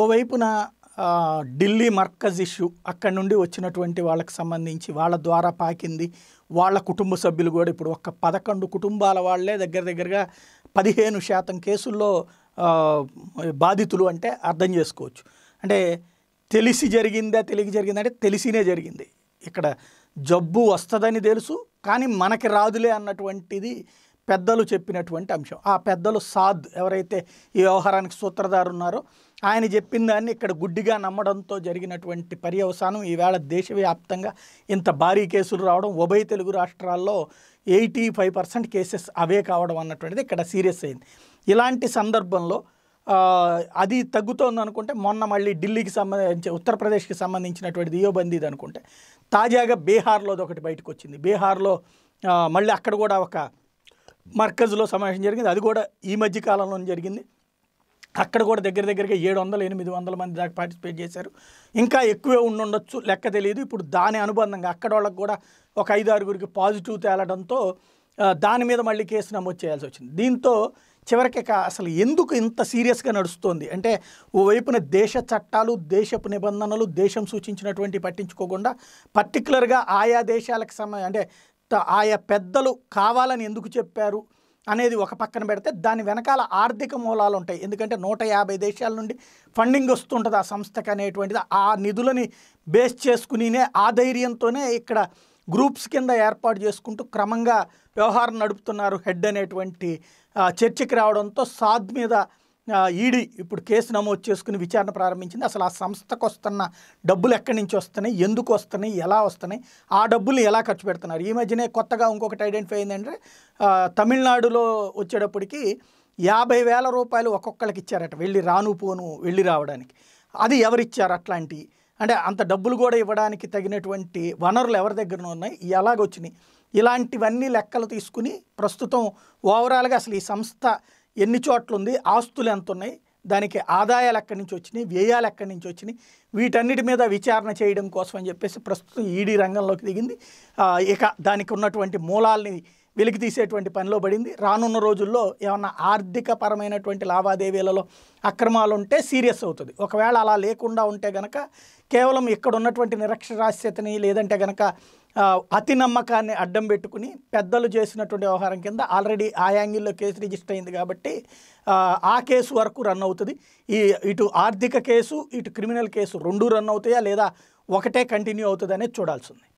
ఓవైపున Delhi Markaz issue అక్కడి నుండి వచ్చినటువంటి వాళ్ళకి సంబంధించి వాళ్ళ ద్వారా పాకింది వాళ్ళ కుటుంబ సభ్యులు కూడా ఇప్పుడు ఒక్క పదకొండు కుటుంబాల వాళ్ళే దగ్గర దగ్గరగా పదిహేను శాతం కేసుల్లో బాధితులు అంటే అర్థం చేసుకోవచ్చు అంటే తెలిసి జరిగిందా తెలియక జరిగిందా అంటే తెలిసినే జరిగింది ఇక్కడ జబ్బు వస్తుందని తెలుసు కానీ మనకి రాదులే అన్నటువంటిది పెద్దలు చెప్పినటువంటి అంశం ఆ పెద్దలు సాద్ ఎవరైతే ఈ వ్యవహారానికి సూత్రధారు ఉన్నారో ఆయన చెప్పిన దాన్ని ఇక్కడ గుడ్డిగా నమ్మడంతో జరిగినటువంటి పర్యవసానం ఈవేళ దేశవ్యాప్తంగా ఇంత భారీ కేసులు రావడం ఉభయ తెలుగు రాష్ట్రాల్లో ఎయిటీ ఫైవ్ పర్సెంట్ కేసెస్ అవే కావడం అన్నటువంటిది ఇక్కడ సీరియస్ అయింది ఇలాంటి సందర్భంలో అది తగ్గుతోంది అనుకుంటే మొన్న మళ్ళీ ఢిల్లీకి సంబంధించి ఉత్తరప్రదేశ్కి సంబంధించినటువంటి దియోబందీది అనుకుంటే తాజాగా బీహార్లోది ఒకటి బయటకు వచ్చింది బీహార్లో మళ్ళీ అక్కడ కూడా ఒక మర్కజ్లో సమావేశం జరిగింది అది కూడా ఈ మధ్య కాలంలో జరిగింది అక్కడ కూడా దగ్గర దగ్గరగా ఏడు వందల ఎనిమిది వందల మంది దాకా పార్టిసిపేట్ చేశారు ఇంకా ఎక్కువే ఉండొచ్చు లెక్క తెలియదు ఇప్పుడు దాని అనుబంధంగా అక్కడ వాళ్ళకి కూడా ఒక ఐదు ఆరుగురికి పాజిటివ్ తేలడంతో దాని మీద మళ్ళీ కేసు నమోదు చేయాల్సి వచ్చింది దీంతో చివరికి అసలు ఎందుకు ఇంత సీరియస్గా నడుస్తుంది అంటే ఓవైపున దేశ చట్టాలు దేశపు నిబంధనలు దేశం సూచించినటువంటి పట్టించుకోకుండా పర్టికులర్గా ఆయా దేశాలకు సమ అంటే ఆయా పెద్దలు కావాలని ఎందుకు చెప్పారు అనేది ఒక పక్కన పెడితే దాని వెనకాల ఆర్థిక మూలాలు ఉంటాయి ఎందుకంటే నూట యాభై దేశాల నుండి ఫండింగ్ వస్తుంటుంది ఆ సంస్థకు అనేటువంటిది ఆ నిధులని బేస్ చేసుకునినే ఆ ధైర్యంతోనే ఇక్కడ గ్రూప్స్ కింద ఏర్పాటు చేసుకుంటూ క్రమంగా వ్యవహారం నడుపుతున్నారు హెడ్ అనేటువంటి చర్చకి రావడంతో సాద్ మీద ఈడీ ఇప్పుడు కేసు నమోదు చేసుకుని విచారణ ప్రారంభించింది అసలు ఆ సంస్థకు వస్తున్న డబ్బులు ఎక్కడి నుంచి వస్తున్నాయి ఎందుకు వస్తున్నాయి ఎలా వస్తున్నాయి ఆ డబ్బులు ఎలా ఖర్చు పెడుతున్నారు ఈ మధ్యనే కొత్తగా ఇంకొకటి ఐడెంటిఫై అయిందంటే తమిళనాడులో వచ్చేటప్పటికి యాభై వేల రూపాయలు ఒక్కొక్కరికి ఇచ్చారట వెళ్ళి రాను పోను వెళ్ళి రావడానికి అది ఎవరిచ్చారు అట్లాంటి అంటే అంత డబ్బులు కూడా ఇవ్వడానికి తగినటువంటి వనరులు ఎవరి దగ్గర ఉన్నాయి ఎలాగొచ్చినాయి ఇలాంటివన్నీ లెక్కలు తీసుకుని ప్రస్తుతం ఓవరాల్గా అసలు ఈ సంస్థ ఎన్ని చోట్ల ఉంది ఆస్తులు ఎంత ఉన్నాయి దానికి ఆదాయాలు ఎక్కడి నుంచి వచ్చినాయి వ్యయాలు ఎక్కడి నుంచి వచ్చినాయి వీటన్నిటి మీద విచారణ చేయడం కోసం అని చెప్పేసి ప్రస్తుతం ఈడీ రంగంలోకి దిగింది ఇక దానికి ఉన్నటువంటి మూలాల్ని వెలికి తీసేటువంటి పనిలో పడింది రానున్న రోజుల్లో ఏమన్నా ఆర్థిక పరమైనటువంటి లావాదేవీలలో అక్రమాలు ఉంటే సీరియస్ అవుతుంది ఒకవేళ అలా లేకుండా ఉంటే గనక కేవలం ఇక్కడ ఉన్నటువంటి నిరక్షరాస్యతని లేదంటే గనక అతి నమ్మకాన్ని అడ్డం పెట్టుకుని పెద్దలు చేసినటువంటి వ్యవహారం కింద ఆల్రెడీ ఆ యాంగిల్లో కేసు రిజిస్టర్ అయింది కాబట్టి ఆ కేసు వరకు రన్ అవుతుంది ఈ ఇటు ఆర్థిక కేసు ఇటు క్రిమినల్ కేసు రెండు రన్ అవుతాయా లేదా ఒకటే కంటిన్యూ అవుతుంది అనేది చూడాల్సింది